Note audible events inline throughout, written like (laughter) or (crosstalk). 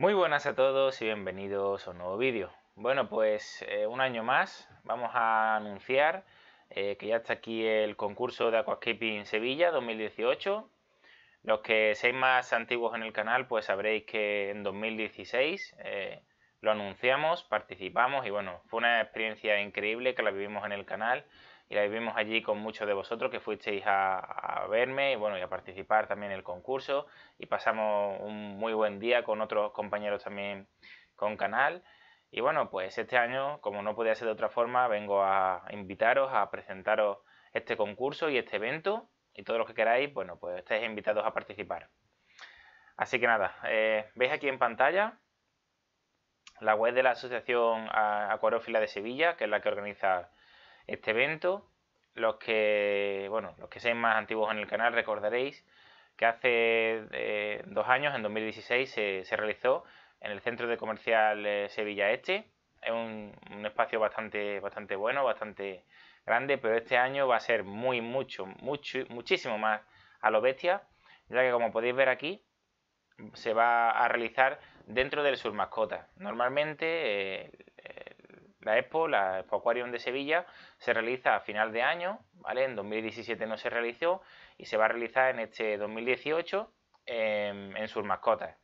Muy buenas a todos y bienvenidos a un nuevo vídeo. Bueno, pues eh, un año más vamos a anunciar eh, que ya está aquí el concurso de Aquascaping Sevilla 2018. Los que seáis más antiguos en el canal, pues sabréis que en 2016 eh, lo anunciamos, participamos y bueno, fue una experiencia increíble que la vivimos en el canal y la vivimos allí con muchos de vosotros que fuisteis a, verme y bueno y a participar también en el concurso y pasamos un muy buen día con otros compañeros también con canal y bueno pues este año como no podía ser de otra forma vengo a invitaros a presentaros este concurso y este evento y todos los que queráis bueno pues estáis invitados a participar así que nada eh, veis aquí en pantalla la web de la Asociación Acuarófila de Sevilla, que es la que organiza este evento. Los que, bueno, los que seáis más antiguos en el canal recordaréis que hace eh, dos años, en 2016, se, realizó en el Centro de Comercial eh, Sevilla Este. Es un, espacio bastante, bastante bueno, bastante grande, pero este año va a ser muy, mucho, mucho, muchísimo más a lo bestia, ya que como podéis ver aquí, se va a realizar dentro del Sur Mascota. Normalmente eh, la expo, la Expo Aquarium de Sevilla, se realiza a final de año, ¿vale? En 2017 no se realizó y se va a realizar en este 2018 en sus mascotas.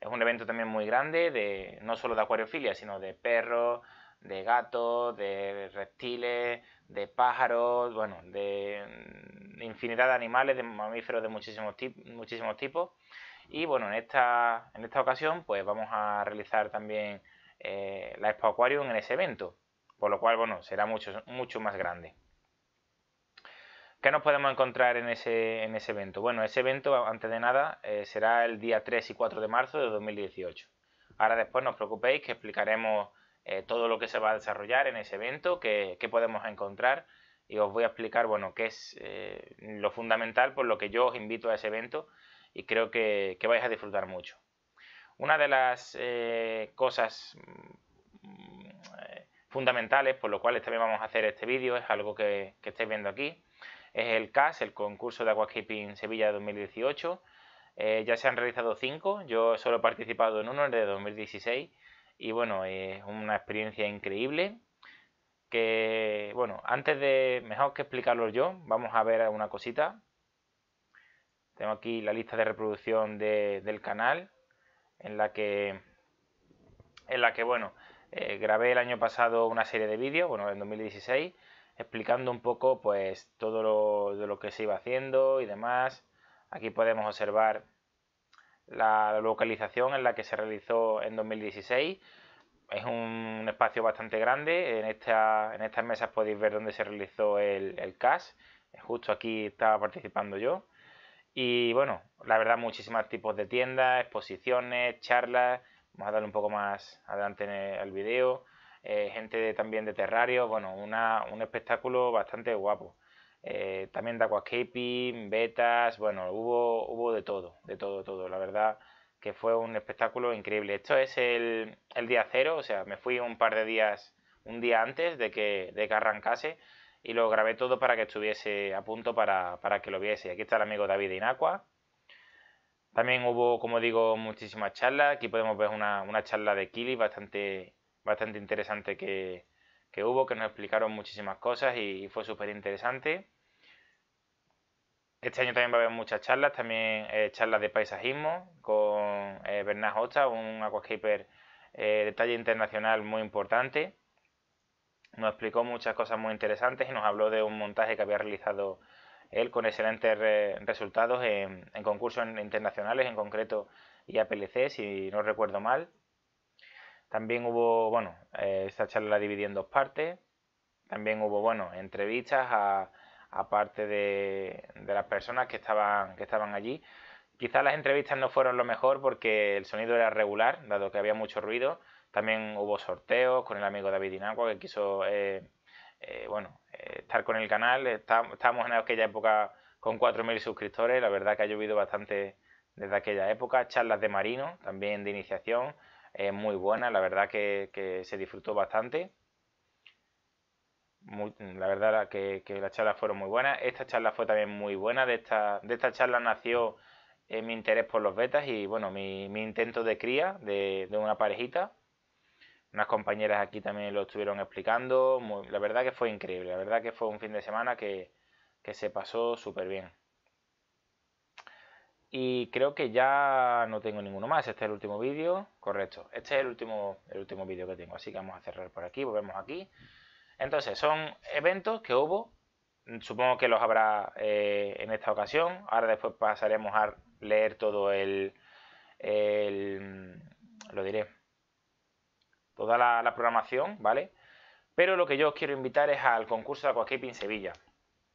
Es un evento también muy grande, de, no solo de acuariofilia, sino de perros, de gatos, de reptiles, de pájaros, bueno, de infinidad de animales, de mamíferos de muchísimos, muchísimos tipos. Y bueno, en esta, en esta ocasión pues vamos a realizar también eh, la Expo Aquarium en ese evento. Por lo cual, bueno, será mucho, mucho más grande. ¿Qué nos podemos encontrar en ese, en ese evento? Bueno, ese evento, antes de nada, eh, será el día 3 y 4 de marzo de 2018. Ahora después no os preocupéis que explicaremos eh, todo lo que se va a desarrollar en ese evento, qué, podemos encontrar y os voy a explicar, bueno, qué es lo fundamental por lo que yo os invito a ese evento y creo que vais a disfrutar mucho. Una de las eh, cosas mm, fundamentales por lo cual también vamos a hacer este vídeo es algo que, estáis viendo aquí. Es el CAS, el concurso de Aquascaping Sevilla 2018. Eh, ya se han realizado cinco, yo solo he participado en uno, el de 2016. Y bueno, es una experiencia increíble que, bueno, antes de, mejor que explicarlo yo, vamos a ver una cosita. Tengo aquí la lista de reproducción del canal en la que, en la que bueno, eh, grabé el año pasado una serie de vídeos, bueno, en 2016, explicando un poco pues todo lo, de lo que se iba haciendo y demás. Aquí podemos observar la localización en la que se realizó en 2016. Es un espacio bastante grande. En, esta, en estas mesas podéis ver dónde se realizó el, el CAS. Justo aquí estaba participando yo. Y bueno, la verdad, muchísimos tipos de tiendas, exposiciones, charlas. Vamos a darle un poco más adelante en el video. Eh, gente también de Terrario, bueno, una, un espectáculo bastante guapo. Eh, también de aquascaping, betas, bueno, hubo, hubo de todo, de todo, todo. La verdad que fue un espectáculo increíble. Esto es el, el día cero, o sea, me fui un par de días, un día antes de que, de que arrancase y lo grabé todo para que estuviese a punto para, que lo viese. Aquí está el amigo David Inaqua. También hubo, como digo, muchísimas charlas. Aquí podemos ver una, charla de Kili bastante, bastante interesante que, hubo, que nos explicaron muchísimas cosas y, fue súper interesante. Este año también va a haber muchas charlas, también eh, charlas de paisajismo con eh, Bernard Hosta, un aquascaper eh, de talla internacional muy importante nos explicó muchas cosas muy interesantes y nos habló de un montaje que había realizado él con excelentes resultados en, concursos internacionales, en concreto y IAPLC, si no recuerdo mal. También hubo, bueno, eh, esta charla la dividí en dos partes. También hubo, bueno, entrevistas a, parte de, de, las personas que estaban, que estaban allí. Quizás las entrevistas no fueron lo mejor porque el sonido era regular, dado que había mucho ruido también hubo sorteos con el amigo David Inagua que quiso eh, eh, bueno, eh, estar con el canal. estábamos en aquella época con 4.000 suscriptores, la verdad que ha llovido bastante desde aquella época. Charlas de marino, también de iniciación, muy buena, la verdad que, se disfrutó bastante. la verdad que, las charlas fueron muy buenas. Esta charla fue también muy buena. De esta, de charla nació mi interés por los betas y bueno, mi, intento de cría de, una parejita. Unas compañeras aquí también lo estuvieron explicando. la verdad que fue increíble. La verdad que fue un fin de semana que, se pasó súper bien. Y creo que ya no tengo ninguno más. Este es el último vídeo. Correcto. Este es el último, el último vídeo que tengo. Así que vamos a cerrar por aquí. Volvemos aquí. Entonces, son eventos que hubo. Supongo que los habrá eh, en esta ocasión. Ahora después pasaremos a leer todo el, el lo diré, toda la, programación, ¿vale? Pero lo que yo os quiero invitar es al concurso de Aquascaping Sevilla.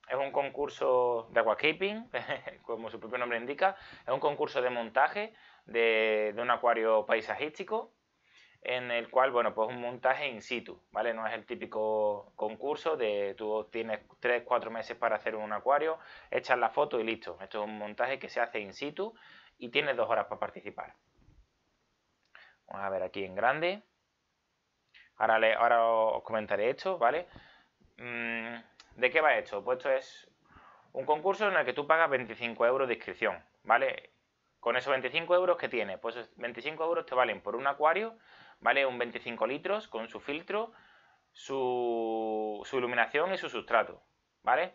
Es un concurso de aquascaping, (laughs) como su propio nombre indica, es un concurso de montaje de, un acuario paisajístico en el cual, bueno, pues un montaje in situ, ¿vale? No es el típico concurso de tú tienes 3, 4 meses para hacer un acuario, echas la foto y listo. Esto es un montaje que se hace in situ y tienes dos horas para participar. Vamos a ver aquí en grande. Ahora, le, ahora os comentaré esto, ¿vale? Mm, ¿De qué va esto? Pues esto es un concurso en el que tú pagas 25 euros de inscripción, ¿vale? Con esos 25 euros que tienes, pues 25 euros te valen por un acuario, ¿vale? Un 25 litros con su filtro, su, su iluminación y su sustrato, ¿vale?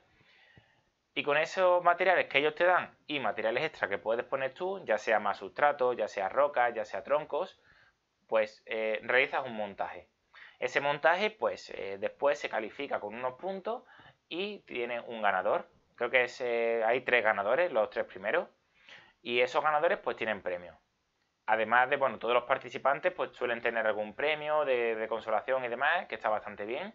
Y con esos materiales que ellos te dan y materiales extra que puedes poner tú, ya sea más sustrato, ya sea roca, ya sea troncos, pues eh, realizas un montaje. Ese montaje, pues eh, después se califica con unos puntos y tiene un ganador. Creo que hay tres ganadores, los tres primeros, y esos ganadores pues tienen premio. Además de, bueno, todos los participantes pues suelen tener algún premio de, consolación y demás, que está bastante bien.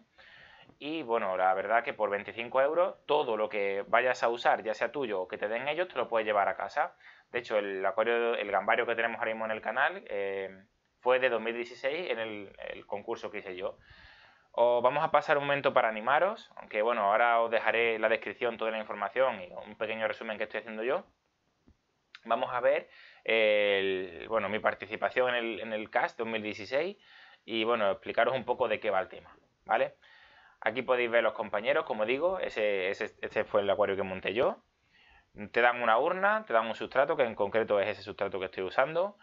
Y bueno, la verdad que por 25 euros todo lo que vayas a usar, ya sea tuyo o que te den ellos, te lo puedes llevar a casa. De hecho, el acuario, el gambario que tenemos ahora mismo en el canal, eh, de 2016 en el, concurso que hice yo. Os vamos a pasar un momento para animaros, aunque bueno, ahora os dejaré la descripción toda la información y un pequeño resumen que estoy haciendo yo. Vamos a ver bueno, mi participación en el, en el cast 2016 y bueno, explicaros un poco de qué va el tema, ¿vale? Aquí podéis ver los compañeros, como digo, ese, ese, ese fue el acuario que monté yo. Te dan una urna, te dan un sustrato, que en concreto es ese sustrato que estoy usando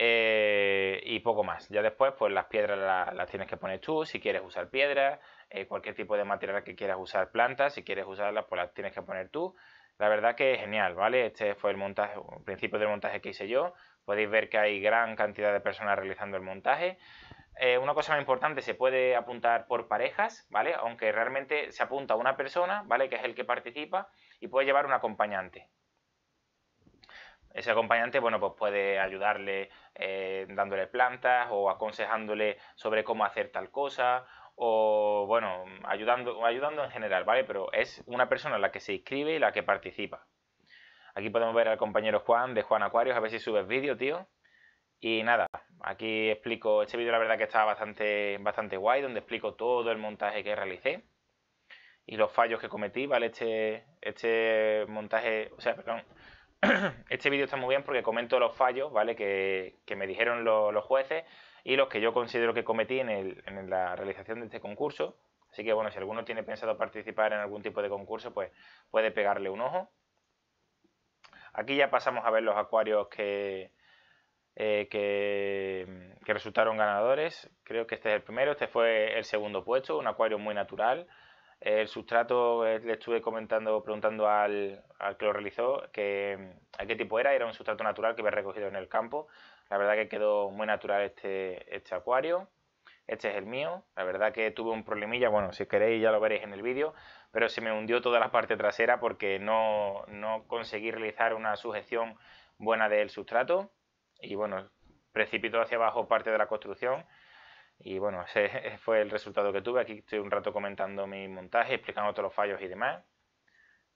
eh, y poco más. Ya después, pues las piedras las, tienes que poner tú, si quieres usar piedras, eh, cualquier tipo de material que quieras usar, plantas, si quieres usarlas, pues las tienes que poner tú. La verdad que es genial, ¿vale? Este fue el montaje, principio del montaje que hice yo. Podéis ver que hay gran cantidad de personas realizando el montaje. Eh, una cosa más importante, se puede apuntar por parejas, ¿vale? Aunque realmente se apunta una persona, ¿vale? Que es el que participa y puede llevar un acompañante, ese acompañante, bueno, pues puede ayudarle eh, dándole plantas o aconsejándole sobre cómo hacer tal cosa o, bueno, ayudando, ayudando en general, ¿vale? Pero es una persona la que se inscribe y la que participa. Aquí podemos ver al compañero Juan de Juan Acuarios, a ver si subes vídeo, tío. Y nada, aquí explico, este vídeo la verdad que está bastante, bastante guay, donde explico todo el montaje que realicé y los fallos que cometí, ¿vale? Este, este montaje, o sea, perdón, (clears throat) este vídeo está muy bien porque comento los fallos, Que, me dijeron los jueces y los que yo considero que cometí en, la realización de este concurso. Así que bueno, si alguno tiene pensado participar en algún tipo de concurso, pues puede pegarle un ojo. Aquí ya pasamos a ver los acuarios que, eh, resultaron ganadores. Creo que este es el primero, este fue el segundo puesto, un acuario muy natural. El sustrato eh, le estuve comentando, preguntando al, que lo realizó, que mm, a qué tipo era, era un sustrato natural que había recogido en el campo. La verdad que quedó muy natural este, este, acuario. Este es el mío. La verdad que tuve un problemilla, bueno, si queréis ya lo veréis en el vídeo, pero se me hundió toda la parte trasera porque no, no conseguí realizar una sujeción buena del sustrato. Y bueno, precipitó hacia abajo parte de la construcción y bueno, (laughs) ese fue el resultado que tuve. Aquí estoy un rato comentando mi montaje, explicando todos los fallos y demás.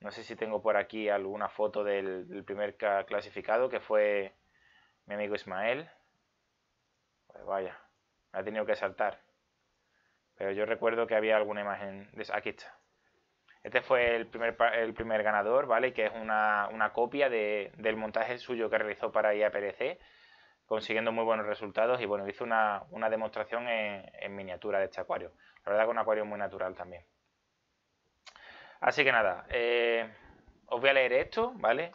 No sé si tengo por aquí alguna foto del, primer clasificado, que fue mi amigo Ismael. Pues vaya, me ha tenido que saltar. Pero yo recuerdo que había alguna imagen de Aquí está. Este fue el primer, el primer ganador, ¿vale? Que es una, una copia del montaje suyo que realizó para IAPRC consiguiendo muy buenos resultados y bueno, hice una, una demostración en, miniatura de este acuario. La verdad que un acuario muy natural también. Así que nada, eh, os voy a leer esto, ¿vale?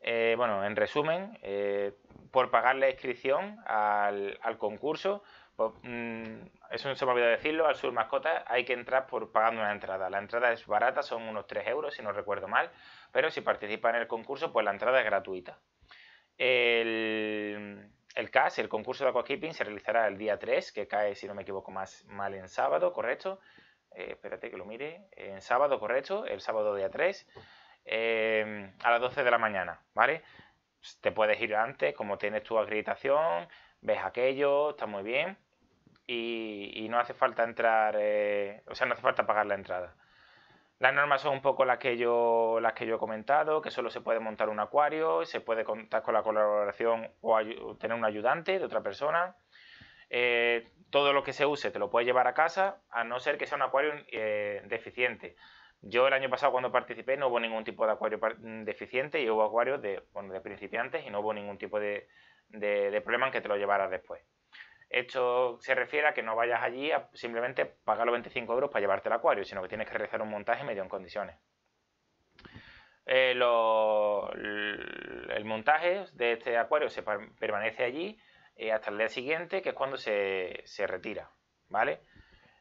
Eh, bueno, en resumen, eh, por pagar la inscripción al, concurso, pues, mm, eso no se me decirlo, al Sur Mascota hay que entrar por pagando una entrada. La entrada es barata, son unos 3 euros si no recuerdo mal, pero si participa en el concurso, pues la entrada es gratuita. El, el CAS, el concurso de aquakeeping, se realizará el día 3, que cae, si no me equivoco más mal, en sábado, ¿correcto? Eh, espérate que lo mire. En eh, sábado, ¿correcto? El sábado día 3, eh, a las 12 de la mañana, ¿vale? Pues, te puedes ir antes, como tienes tu acreditación, ves aquello, está muy bien. Y, no hace falta entrar, o sea, no hace falta pagar la entrada. Las normas son un poco las que yo, las que yo he comentado, que solo se puede montar un acuario, se puede contar con la colaboración o tener un ayudante de otra persona. Eh, todo lo que se use te lo puedes llevar a casa, a no ser que sea un acuario eh, deficiente. Yo el año pasado cuando participé no hubo ningún tipo de acuario mm, deficiente y hubo acuarios de, principiantes y no hubo ningún tipo de, de problema en que te lo llevaras después. Esto se refiere a que no vayas allí a simplemente pagar los 25 euros para llevarte el acuario, sino que tienes que realizar un montaje medio en condiciones. Eh, el montaje de este acuario se permanece allí eh, hasta el día siguiente, que es cuando se, se retira, ¿vale?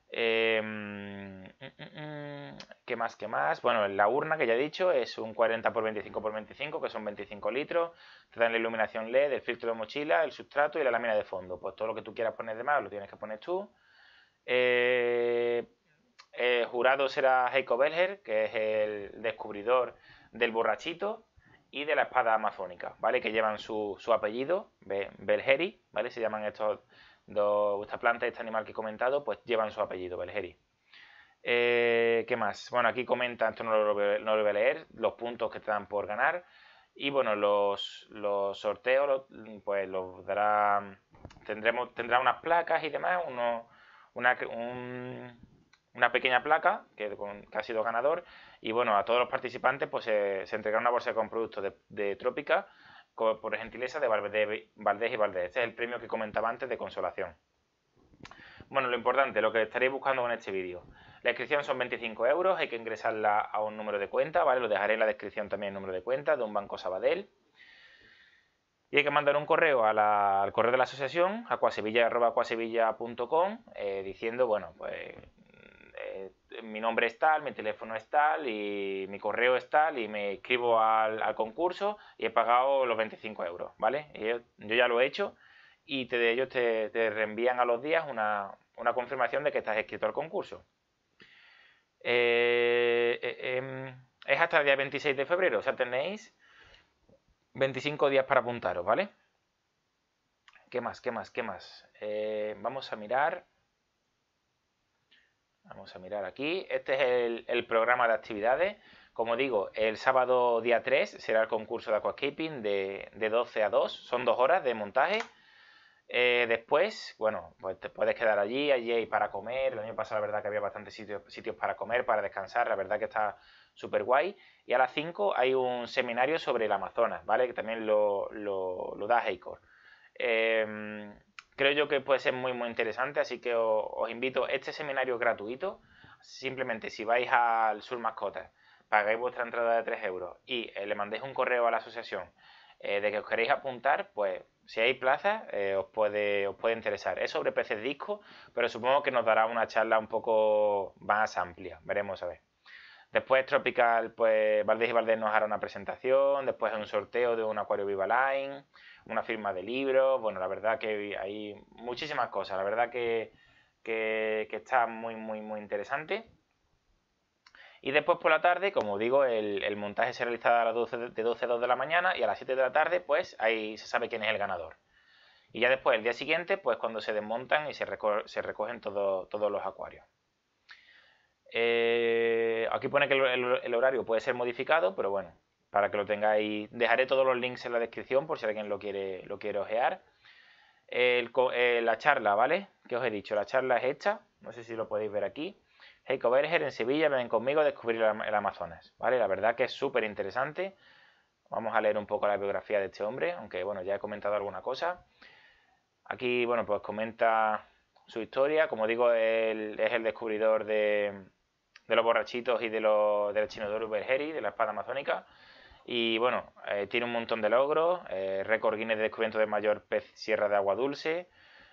Eh, mm, mm, mm, ¿Qué más? ¿Qué más? Bueno, la urna que ya he dicho es un 40 x 25 x 25, que son 25 litros. Te dan la iluminación LED, el filtro de mochila, el sustrato y la lámina de fondo. Pues todo lo que tú quieras poner de más lo tienes que poner tú. Eh, jurado será Heiko Belger, que es el descubridor del borrachito y de la espada amazónica, ¿vale? Que llevan su, apellido, Belgeri, ¿vale? Se llaman estos dos, esta planta, este animal que he comentado, pues llevan su apellido, Belgeri. Eh, ¿Qué más? Bueno, aquí comenta, esto no lo, voy a leer, los puntos que te dan por ganar. Y bueno, los, sorteos, pues los dará. Tendremos, tendrá unas placas y demás, uno, una, pequeña placa que, ha sido ganador. Y bueno, a todos los participantes pues se entregará una bolsa con productos de, Trópica, por gentileza de Valdés y Valdés. Este es el premio que comentaba antes de consolación. Bueno, lo importante, lo que estaréis buscando con este vídeo. La inscripción son 25 euros, hay que ingresarla a un número de cuenta, ¿vale? Lo dejaré en la descripción también el número de cuenta de un banco Sabadell. Y hay que mandar un correo al correo de la asociación, acuasevilla.com, eh, diciendo, bueno, pues eh, mi nombre es tal, mi teléfono es tal y mi correo es tal y me inscribo al, concurso y he pagado los 25 euros, ¿vale? yo ya lo he hecho y de ellos te, reenvían a los días una, confirmación de que estás escrito al concurso. Eh, eh, em, es hasta el día 26 de febrero, o sea, tenéis 25 días para apuntaros, ¿vale? ¿Qué más? ¿Qué más? ¿Qué más? Eh, vamos a mirar. Vamos a mirar aquí. Este es el, programa de actividades. Como digo, el sábado día 3 será el concurso de aquascaping de 12 a 2. Son dos horas de montaje. Eh, después, bueno, pues te puedes quedar allí, allí hay para comer. El año pasado, la verdad, que había bastantes sitios, sitios para comer, para descansar, la verdad que está súper guay. Y a las 5 hay un seminario sobre el Amazonas, ¿vale? Que también lo, lo, da Heikor. Em, creo yo que puede ser muy, muy interesante, así que os, invito invito. Este seminario gratuito, simplemente si vais al Sur Mascotas, pagáis vuestra entrada de 3 euros y eh, le mandéis un correo a la asociación eh, de que os queréis apuntar, pues si hay plazas eh, os, puede, os puede interesar. Es sobre peces disco, pero supongo que nos dará una charla un poco más amplia. Veremos a ver. Después Tropical, pues Valdés y Valdés nos hará una presentación, después un sorteo de un acuario Viva Line, una firma de libros, bueno, la verdad que hay muchísimas cosas, la verdad que está muy, muy, muy interesante. Y después por la tarde, como digo, el, montaje se realiza a las 12 de 12 2 de la mañana y a las 7 de la tarde, pues ahí se sabe quién es el ganador. Y ya después, el día siguiente, pues cuando se desmontan y se, recogen todos los acuarios. Eh, aquí pone que el, horario puede ser modificado, pero bueno, para que lo tengáis, dejaré todos los links en la descripción por si alguien lo quiere, lo ojear. Eh, la charla, ¿vale? Que os he dicho, la charla es hecha, no sé si lo podéis ver aquí. Berger en Sevilla, ven conmigo a descubrir el Amazonas, ¿vale? La verdad que es súper interesante. Vamos a leer un poco la biografía de este hombre, aunque bueno, ya he comentado alguna cosa. Aquí, bueno, pues comenta su historia. Como digo, él es el descubridor de, los borrachitos y de los del Chinodoro Bergeri, de la espada amazónica. Y bueno, eh, tiene un montón de logros, eh, récord Guinness de descubrimiento de mayor pez sierra de agua dulce,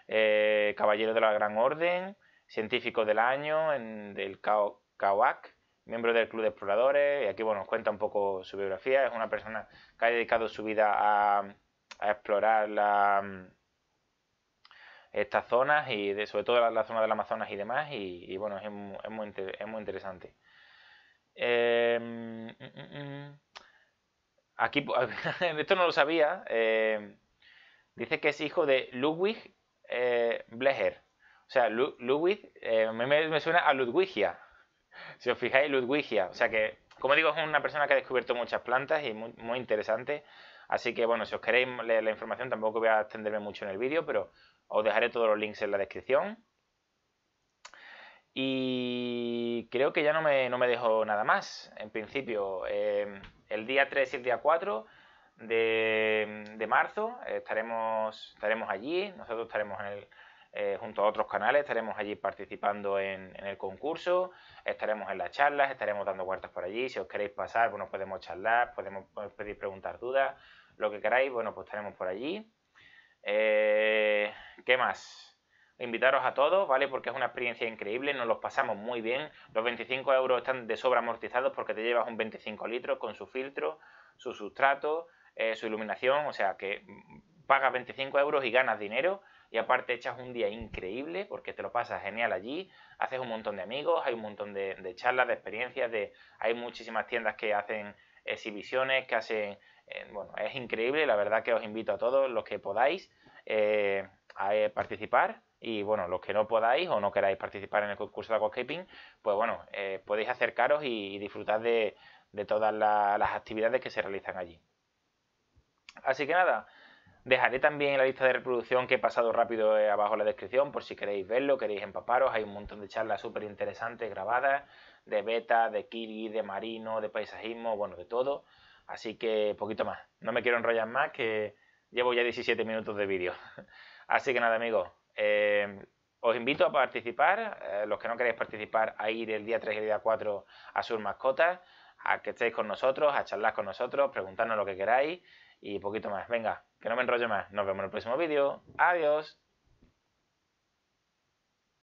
eh, caballero de la Gran Orden, científico del año en, del CAOAC, miembro del Club de Exploradores, y aquí bueno, nos cuenta un poco su biografía. Es una persona que ha dedicado su vida a, explorar mm, estas zonas y de, sobre todo la, zona del Amazonas y demás, y, bueno, es, muy, interesante. Eh, mm, mm, aquí, (laughs) esto no lo sabía, eh, dice que es hijo de Ludwig eh, Blecher, o sea, Ludwig eh, me, suena a Ludwigia. Si os fijáis, Ludwigia. O sea que, como digo, es una persona que ha descubierto muchas plantas y muy, muy interesante. Así que, bueno, si os queréis leer la información, tampoco voy a extenderme mucho en el vídeo, pero os dejaré todos los links en la descripción. Y creo que ya no me, no dejo nada más. En principio, eh, el día 3 y el día 4 de, de marzo eh, estaremos, estaremos allí. Nosotros estaremos en el, eh, junto a otros canales. Estaremos allí participando en, el concurso, estaremos en las charlas, estaremos dando vueltas por allí. Si os queréis pasar, bueno, podemos charlar, podemos pedir preguntar dudas, lo que queráis, bueno, pues estaremos por allí. Eh, ¿Qué más? Invitaros a todos, ¿vale? Porque es una experiencia increíble, nos los pasamos muy bien. Los 25 euros están de sobra amortizados porque te llevas un 25 litros con su filtro, su sustrato, eh, su iluminación, o sea que pagas 25 euros y ganas dinero y aparte echas un día increíble porque te lo pasas genial allí, haces un montón de amigos, hay un montón de, charlas, de experiencias, de, hay muchísimas tiendas que hacen exhibiciones, que hacen, eh, bueno, es increíble, la verdad que os invito a todos los que podáis eh, a eh, participar y bueno, los que no podáis o no queráis participar en el concurso de aquascaping, pues bueno, podéis acercaros y, disfrutar de, de todas las actividades que se realizan allí. Así que nada, Dejaré también la lista de reproducción que he pasado rápido eh, abajo en la descripción por si queréis verlo, queréis empaparos. Hay un montón de charlas súper interesantes grabadas de beta, de kiri, de marino, de paisajismo, bueno, de todo. Así que poquito más. No me quiero enrollar más que llevo ya 17 minutos de vídeo. (laughs) Así que nada amigos, eh, os invito a participar. Eh, los que no queréis participar, a ir el día 3 y el día 4 a sus mascotas a que estéis con nosotros, a charlar con nosotros, preguntarnos lo que queráis y poquito más. Venga, que no me enrollo más. Nos vemos en el próximo vídeo. Adiós.